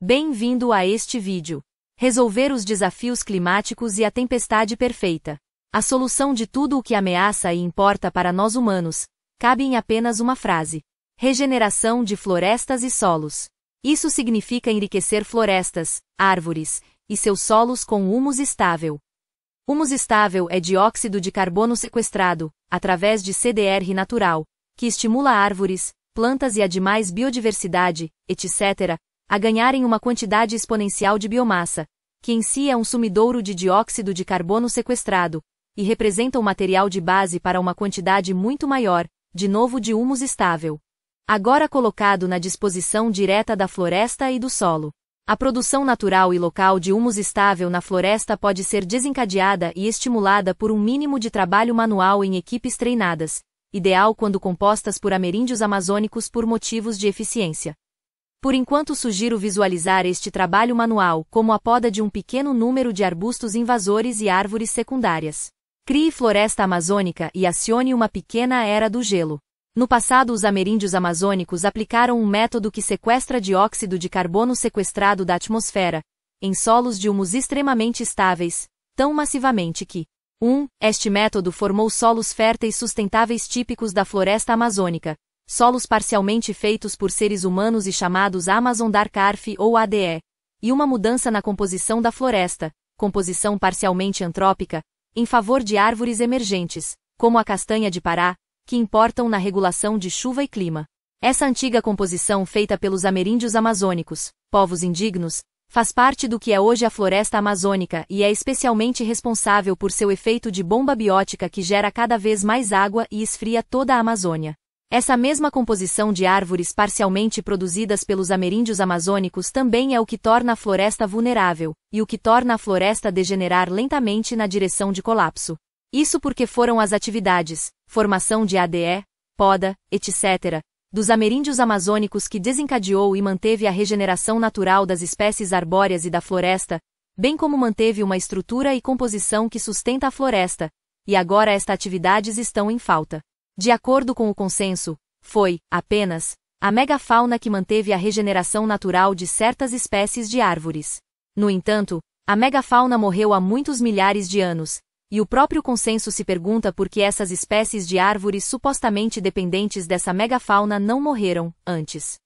Bem-vindo a este vídeo. Resolver os desafios climáticos e a tempestade perfeita. A solução de tudo o que ameaça e importa para nós humanos cabe em apenas uma frase: regeneração de florestas e solos. Isso significa enriquecer florestas, árvores e seus solos com humus estável. Humus estável é dióxido de carbono sequestrado, através de CDR natural, que estimula árvores, plantas e a demais biodiversidade, etc., a ganharem uma quantidade exponencial de biomassa, que em si é um sumidouro de dióxido de carbono sequestrado, e representa o um material de base para uma quantidade muito maior, de novo de humus estável. Agora colocado na disposição direta da floresta e do solo. A produção natural e local de humus estável na floresta pode ser desencadeada e estimulada por um mínimo de trabalho manual em equipes treinadas, ideal quando compostas por ameríndios amazônicos por motivos de eficiência. Por enquanto sugiro visualizar este trabalho manual como a poda de um pequeno número de arbustos invasores e árvores secundárias. Crie floresta amazônica e acione uma pequena era do gelo. No passado, os ameríndios amazônicos aplicaram um método que sequestra dióxido de carbono sequestrado da atmosfera, em solos de humus extremamente estáveis, tão massivamente que 1. Um, este método formou solos férteis sustentáveis típicos da floresta amazônica, solos parcialmente feitos por seres humanos e chamados Amazon Dark Earth ou ADE, e uma mudança na composição da floresta, composição parcialmente antrópica, em favor de árvores emergentes, como a castanha de Pará, que importam na regulação de chuva e clima. Essa antiga composição feita pelos ameríndios amazônicos, povos indignos, faz parte do que é hoje a floresta amazônica e é especialmente responsável por seu efeito de bomba biótica que gera cada vez mais água e esfria toda a Amazônia. Essa mesma composição de árvores parcialmente produzidas pelos ameríndios amazônicos também é o que torna a floresta vulnerável, e o que torna a floresta degenerar lentamente na direção de colapso. Isso porque foram as atividades, formação de ADE, poda, etc., dos ameríndios amazônicos que desencadeou e manteve a regeneração natural das espécies arbóreas e da floresta, bem como manteve uma estrutura e composição que sustenta a floresta, e agora estas atividades estão em falta. De acordo com o consenso, foi, apenas, a megafauna que manteve a regeneração natural de certas espécies de árvores. No entanto, a megafauna morreu há muitos milhares de anos, e o próprio consenso se pergunta por que essas espécies de árvores supostamente dependentes dessa megafauna não morreram antes.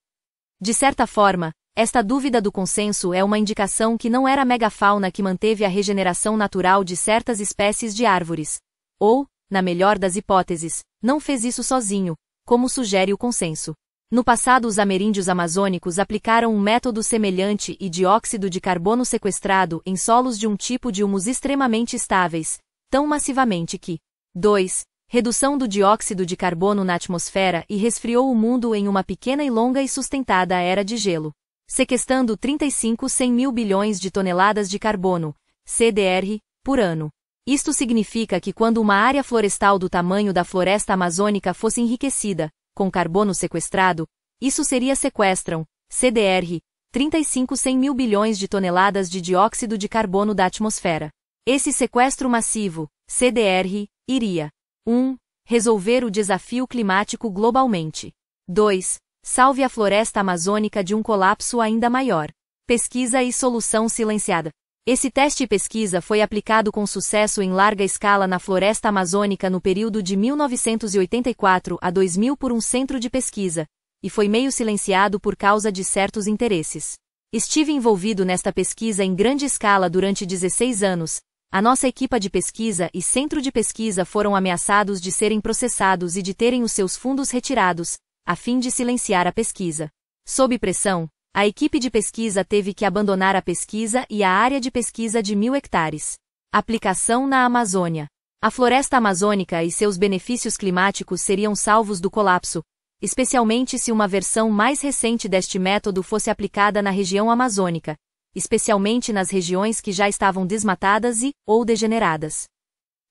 De certa forma, esta dúvida do consenso é uma indicação que não era a megafauna que manteve a regeneração natural de certas espécies de árvores, ou, na melhor das hipóteses, não fez isso sozinho, como sugere o consenso. No passado, os ameríndios amazônicos aplicaram um método semelhante e dióxido de carbono sequestrado em solos de um tipo de humus extremamente estáveis, tão massivamente que 2. Redução do dióxido de carbono na atmosfera e resfriou o mundo em uma pequena e longa e sustentada era de gelo, sequestrando 35 100 mil bilhões de toneladas de carbono, CDR, por ano. Isto significa que quando uma área florestal do tamanho da floresta amazônica fosse enriquecida, com carbono sequestrado, isso seria sequestram, CDR, 35 100 mil bilhões de toneladas de dióxido de carbono da atmosfera. Esse sequestro massivo, CDR, iria 1. Um, resolver o desafio climático globalmente. 2. Salve a floresta amazônica de um colapso ainda maior. Pesquisa e solução silenciada. Esse teste e pesquisa foi aplicado com sucesso em larga escala na floresta amazônica no período de 1984 a 2000 por um centro de pesquisa, e foi meio silenciado por causa de certos interesses. Estive envolvido nesta pesquisa em grande escala durante 16 anos. A nossa equipa de pesquisa e centro de pesquisa foram ameaçados de serem processados e de terem os seus fundos retirados, a fim de silenciar a pesquisa. Sob pressão, a equipe de pesquisa teve que abandonar a pesquisa e a área de pesquisa de mil hectares. Aplicação na Amazônia. A floresta amazônica e seus benefícios climáticos seriam salvos do colapso, especialmente se uma versão mais recente deste método fosse aplicada na região amazônica, especialmente nas regiões que já estavam desmatadas e, ou degeneradas.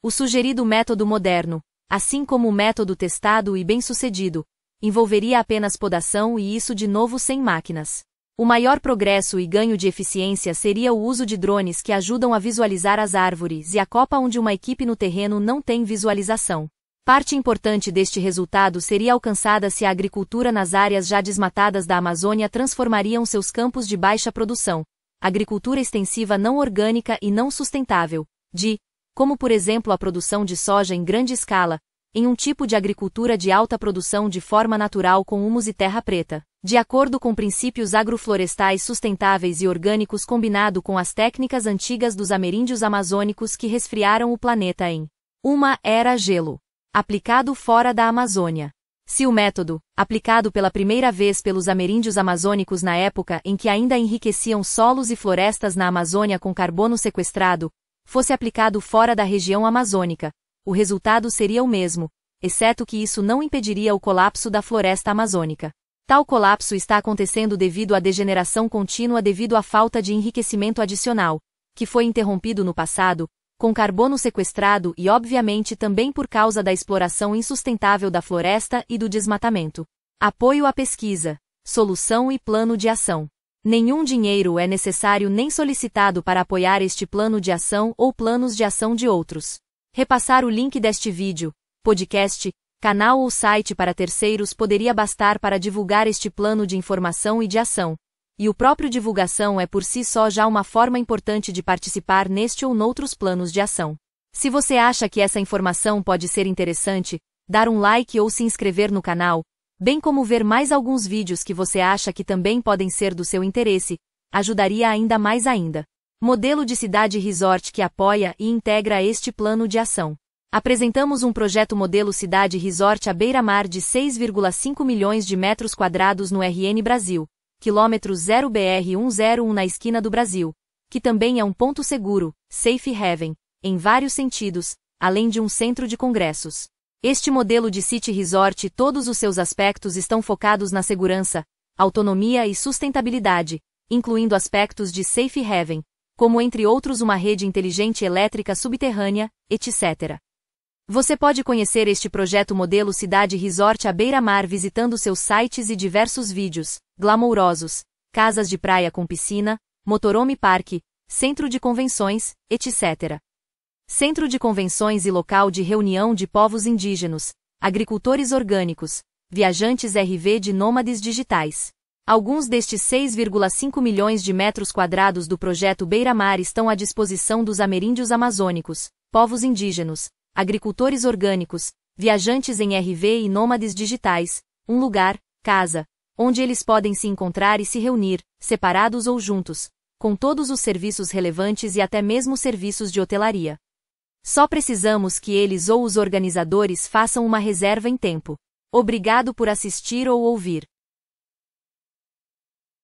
O sugerido método moderno, assim como o método testado e bem-sucedido, envolveria apenas podação e isso de novo sem máquinas. O maior progresso e ganho de eficiência seria o uso de drones que ajudam a visualizar as árvores e a copa onde uma equipe no terreno não tem visualização. Parte importante deste resultado seria alcançada se a agricultura nas áreas já desmatadas da Amazônia transformariam seus campos de baixa produção, agricultura extensiva não orgânica e não sustentável, de, como por exemplo a produção de soja em grande escala, em um tipo de agricultura de alta produção de forma natural com humus e terra preta, de acordo com princípios agroflorestais sustentáveis e orgânicos combinado com as técnicas antigas dos ameríndios amazônicos que resfriaram o planeta em uma era gelo, aplicado fora da Amazônia. Se o método, aplicado pela primeira vez pelos ameríndios amazônicos na época em que ainda enriqueciam solos e florestas na Amazônia com carbono sequestrado, fosse aplicado fora da região amazônica, o resultado seria o mesmo, exceto que isso não impediria o colapso da floresta amazônica. Tal colapso está acontecendo devido à degeneração contínua devido à falta de enriquecimento adicional, que foi interrompido no passado, com carbono sequestrado e obviamente também por causa da exploração insustentável da floresta e do desmatamento. Apoio à pesquisa, solução e plano de ação. Nenhum dinheiro é necessário nem solicitado para apoiar este plano de ação ou planos de ação de outros. Repassar o link deste vídeo, podcast, canal ou site para terceiros poderia bastar para divulgar este plano de informação e de ação. E o próprio divulgação é por si só já uma forma importante de participar neste ou noutros planos de ação. Se você acha que essa informação pode ser interessante, dar um like ou se inscrever no canal, bem como ver mais alguns vídeos que você acha que também podem ser do seu interesse, ajudaria ainda mais ainda modelo de cidade resort que apoia e integra este plano de ação. Apresentamos um projeto modelo cidade resort à beira-mar de 6,5 milhões de metros quadrados no RN Brasil, quilômetro 0 BR 101 na esquina do Brasil, que também é um ponto seguro, safe haven, em vários sentidos, além de um centro de congressos. Este modelo de City Resort e todos os seus aspectos estão focados na segurança, autonomia e sustentabilidade, incluindo aspectos de safe haven, como entre outros uma rede inteligente elétrica subterrânea, etc. Você pode conhecer este projeto modelo Cidade Resort à beira-mar visitando seus sites e diversos vídeos, glamourosos, casas de praia com piscina, motorhome parque, centro de convenções, etc. Centro de convenções e local de reunião de povos indígenas, agricultores orgânicos, viajantes RV de nômades digitais. Alguns destes 6,5 milhões de metros quadrados do projeto Beira-Mar estão à disposição dos ameríndios amazônicos, povos indígenas, agricultores orgânicos, viajantes em RV e nômades digitais, um lugar, casa, onde eles podem se encontrar e se reunir, separados ou juntos, com todos os serviços relevantes e até mesmo serviços de hotelaria. Só precisamos que eles ou os organizadores façam uma reserva em tempo. Obrigado por assistir ou ouvir.